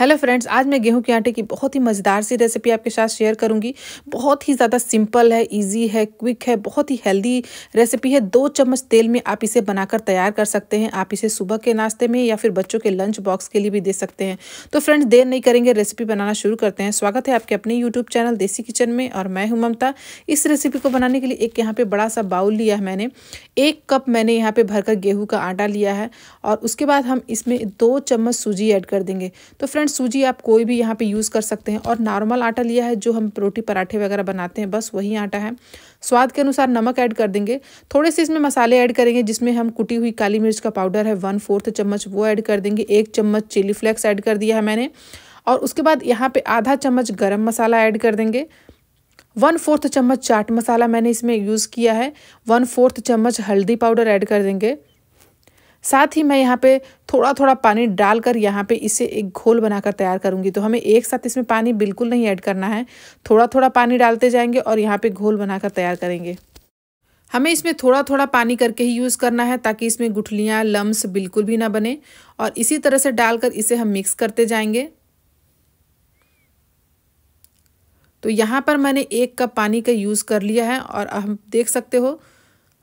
hello friends आज मैं गेहूं के आटे की बहुत ही मज़ेदार सी रेसिपी आपके साथ शेयर करूंगी बहुत ही ज़्यादा सिंपल है इजी है क्विक है बहुत ही हेल्दी रेसिपी है दो चम्मच तेल में आप इसे बनाकर तैयार कर सकते हैं आप इसे सुबह के नाश्ते में या फिर बच्चों के लंच बॉक्स के लिए भी दे सकते हैं तो फ्रेंड्स देर नहीं करेंगे रेसिपी बनाना शुरू करते हैं स्वागत है आपके अपने यूट्यूब चैनल देसी किचन में और मैं हूँ ममता इस रेसिपी को बनाने के लिए एक यहाँ पर बड़ा सा बाउल लिया है मैंने एक कप मैंने यहाँ पर भरकर गेहूँ का आटा लिया है और उसके बाद हम इसमें दो चम्मच सूजी ऐड कर देंगे तो फ्रेंड्स फ्रेंड्स सूजी आप कोई भी यहाँ पे यूज़ कर सकते हैं और नॉर्मल आटा लिया है जो हम रोटी पराठे वगैरह बनाते हैं बस वही आटा है स्वाद के अनुसार नमक ऐड कर देंगे थोड़े से इसमें मसाले ऐड करेंगे जिसमें हम कुटी हुई काली मिर्च का पाउडर है वन फोर्थ चम्मच वो ऐड कर देंगे एक चम्मच चिली फ्लेक्स ऐड कर दिया है मैंने और उसके बाद यहाँ पर आधा चम्मच गर्म मसाला ऐड कर देंगे वन फोर्थ चम्मच चाट मसाला मैंने इसमें यूज़ किया है वन फोर्थ चम्मच हल्दी पाउडर ऐड कर देंगे साथ ही मैं यहाँ पे थोड़ा थोड़ा पानी डालकर यहाँ पे इसे एक घोल बनाकर तैयार करूँगी तो हमें एक साथ इसमें पानी बिल्कुल नहीं ऐड करना है थोड़ा थोड़ा पानी डालते जाएंगे और यहाँ पे घोल बनाकर तैयार करेंगे हमें इसमें थोड़ा थोड़ा पानी करके ही यूज़ करना है ताकि इसमें गुठलियाँ लम्स बिल्कुल भी ना बने और इसी तरह से डालकर इसे हम मिक्स करते जाएंगे तो यहाँ पर मैंने एक कप पानी का यूज़ कर लिया है और हम देख सकते हो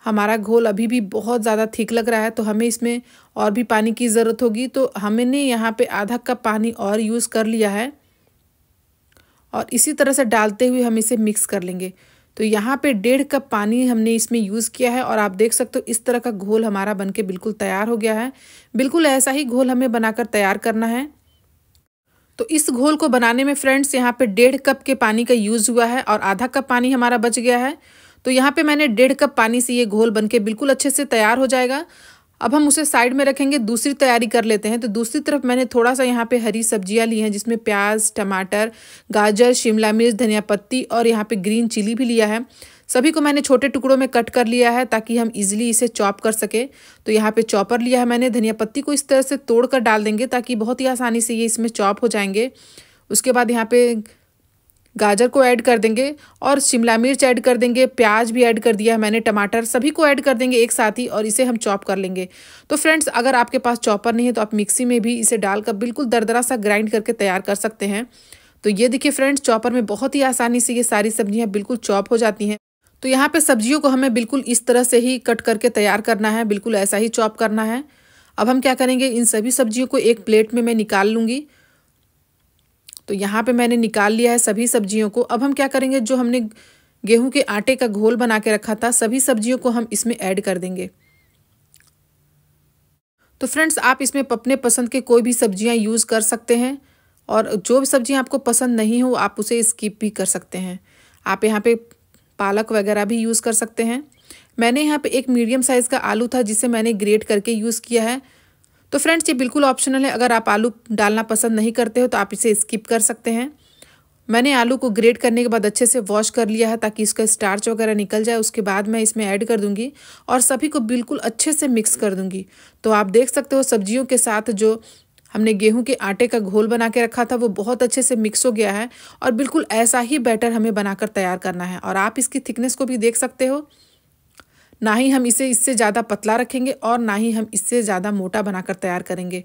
हमारा घोल अभी भी बहुत ज़्यादा थिक लग रहा है तो हमें इसमें और भी पानी की ज़रूरत होगी तो हमने यहाँ पे आधा कप पानी और यूज़ कर लिया है और इसी तरह से डालते हुए हम इसे मिक्स कर लेंगे तो यहाँ पे डेढ़ कप पानी हमने इसमें यूज़ किया है और आप देख सकते हो इस तरह का घोल हमारा बनके बिल्कुल तैयार हो गया है बिल्कुल ऐसा ही घोल हमें बनाकर तैयार करना है तो इस घोल को बनाने में फ्रेंड्स यहाँ पे डेढ़ कप के पानी का यूज़ हुआ है और आधा कप पानी हमारा बच गया है तो यहाँ पे मैंने डेढ़ कप पानी से ये घोल बन के बिल्कुल अच्छे से तैयार हो जाएगा अब हम उसे साइड में रखेंगे दूसरी तैयारी कर लेते हैं तो दूसरी तरफ मैंने थोड़ा सा यहाँ पे हरी सब्जियाँ ली हैं जिसमें प्याज टमाटर गाजर शिमला मिर्च धनिया पत्ती और यहाँ पे ग्रीन चिली भी लिया है सभी को मैंने छोटे टुकड़ों में कट कर लिया है ताकि हम इजीली इसे चॉप कर सके तो यहाँ पे चॉपर लिया है मैंने धनिया पत्ती को इस तरह से तोड़ कर डाल देंगे ताकि बहुत ही आसानी से ये इसमें चॉप हो जाएंगे उसके बाद यहाँ पे गाजर को ऐड कर देंगे और शिमला मिर्च ऐड कर देंगे प्याज भी ऐड कर दिया है मैंने टमाटर सभी को ऐड कर देंगे एक साथ ही और इसे हम चॉप कर लेंगे तो फ्रेंड्स अगर आपके पास चॉपर नहीं है तो आप मिक्सी में भी इसे डालकर बिल्कुल दरदरा सा ग्राइंड करके तैयार कर सकते हैं तो ये देखिए फ्रेंड्स चॉपर में बहुत ही आसानी से ये सारी सब्जियाँ बिल्कुल चॉप हो जाती हैं तो यहाँ पर सब्जियों को हमें बिल्कुल इस तरह से ही कट करके तैयार करना है बिल्कुल ऐसा ही चॉप करना है अब हम क्या करेंगे इन सभी सब्जियों को एक प्लेट में मैं निकाल लूँगी तो यहाँ पे मैंने निकाल लिया है सभी सब्जियों को अब हम क्या करेंगे जो हमने गेहूं के आटे का घोल बना के रखा था सभी सब्जियों को हम इसमें ऐड कर देंगे तो फ्रेंड्स आप इसमें अपने पसंद के कोई भी सब्जियां यूज़ कर सकते हैं और जो भी सब्जियां आपको पसंद नहीं हो आप उसे स्किप भी कर सकते हैं आप यहाँ पे पालक वगैरह भी यूज़ कर सकते हैं मैंने यहाँ पे एक मीडियम साइज़ का आलू था जिसे मैंने ग्रेट करके यूज़ किया है तो फ्रेंड्स ये बिल्कुल ऑप्शनल है अगर आप आलू डालना पसंद नहीं करते हो तो आप इसे स्किप कर सकते हैं मैंने आलू को ग्रेट करने के बाद अच्छे से वॉश कर लिया है ताकि इसका स्टार्च वगैरह निकल जाए उसके बाद मैं इसमें ऐड कर दूंगी और सभी को बिल्कुल अच्छे से मिक्स कर दूंगी तो आप देख सकते हो सब्जियों के साथ जो हमने गेहूं के आटे का घोल बना के रखा था वो बहुत अच्छे से मिक्स हो गया है और बिल्कुल ऐसा ही बैटर हमें बनाकर तैयार करना है और आप इसकी थिकनेस को भी देख सकते हो ना ही हम इसे इससे ज़्यादा पतला रखेंगे और ना ही हम इससे ज़्यादा मोटा बनाकर तैयार करेंगे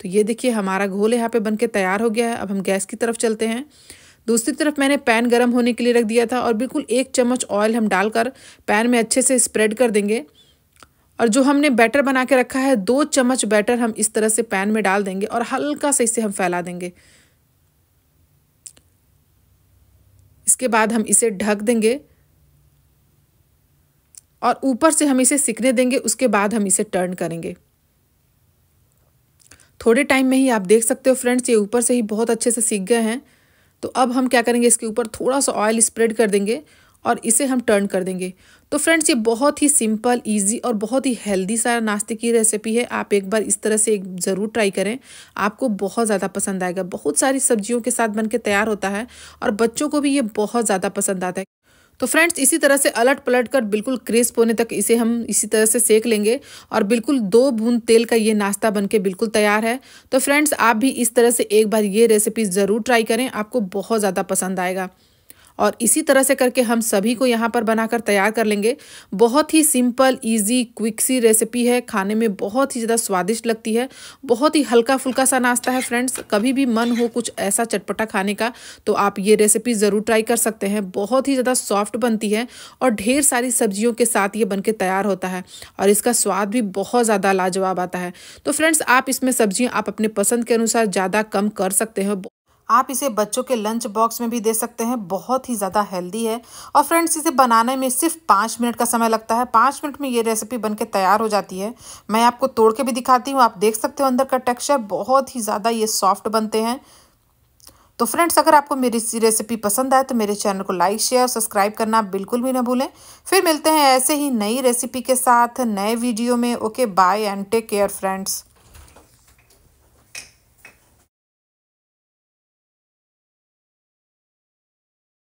तो ये देखिए हमारा घोल यहाँ पे बनके तैयार हो गया है अब हम गैस की तरफ चलते हैं दूसरी तरफ मैंने पैन गरम होने के लिए रख दिया था और बिल्कुल एक चम्मच ऑयल हम डालकर पैन में अच्छे से स्प्रेड कर देंगे और जो हमने बैटर बना के रखा है दो चम्मच बैटर हम इस तरह से पैन में डाल देंगे और हल्का से इसे हम फैला देंगे इसके बाद हम इसे ढक देंगे और ऊपर से हम इसे सिकने देंगे उसके बाद हम इसे टर्न करेंगे थोड़े टाइम में ही आप देख सकते हो फ्रेंड्स ये ऊपर से ही बहुत अच्छे से सीख गए हैं तो अब हम क्या करेंगे इसके ऊपर थोड़ा सा ऑयल स्प्रेड कर देंगे और इसे हम टर्न कर देंगे तो फ्रेंड्स ये बहुत ही सिंपल इजी और बहुत ही हेल्दी सारा नाश्ते की रेसिपी है आप एक बार इस तरह से एक ज़रूर ट्राई करें आपको बहुत ज़्यादा पसंद आएगा बहुत सारी सब्जियों के साथ बन के तैयार होता है और बच्चों को भी ये बहुत ज़्यादा पसंद आता है तो फ्रेंड्स इसी तरह से अलट पलट कर बिल्कुल क्रिस्प होने तक इसे हम इसी तरह से सेक लेंगे और बिल्कुल दो बूंद तेल का ये नाश्ता बनके बिल्कुल तैयार है तो फ्रेंड्स आप भी इस तरह से एक बार ये रेसिपी ज़रूर ट्राई करें आपको बहुत ज़्यादा पसंद आएगा और इसी तरह से करके हम सभी को यहाँ पर बनाकर तैयार कर लेंगे बहुत ही सिंपल इजी क्विक सी रेसिपी है खाने में बहुत ही ज़्यादा स्वादिष्ट लगती है बहुत ही हल्का फुल्का सा नाश्ता है फ्रेंड्स कभी भी मन हो कुछ ऐसा चटपटा खाने का तो आप ये रेसिपी ज़रूर ट्राई कर सकते हैं बहुत ही ज़्यादा सॉफ्ट बनती है और ढेर सारी सब्जियों के साथ ये बन तैयार होता है और इसका स्वाद भी बहुत ज़्यादा लाजवाब आता है तो फ्रेंड्स आप इसमें सब्जियाँ आप अपने पसंद के अनुसार ज़्यादा कम कर सकते हैं आप इसे बच्चों के लंच बॉक्स में भी दे सकते हैं बहुत ही ज़्यादा हेल्दी है और फ्रेंड्स इसे बनाने में सिर्फ पाँच मिनट का समय लगता है पाँच मिनट में ये रेसिपी बन के तैयार हो जाती है मैं आपको तोड़ के भी दिखाती हूँ आप देख सकते हो अंदर का टेक्सचर बहुत ही ज़्यादा ये सॉफ्ट बनते हैं तो फ्रेंड्स अगर आपको मेरी रेसिपी पसंद आए तो मेरे चैनल को लाइक शेयर और सब्सक्राइब करना बिल्कुल भी ना भूलें फिर मिलते हैं ऐसे ही नई रेसिपी के साथ नए वीडियो में okay bye and take care friends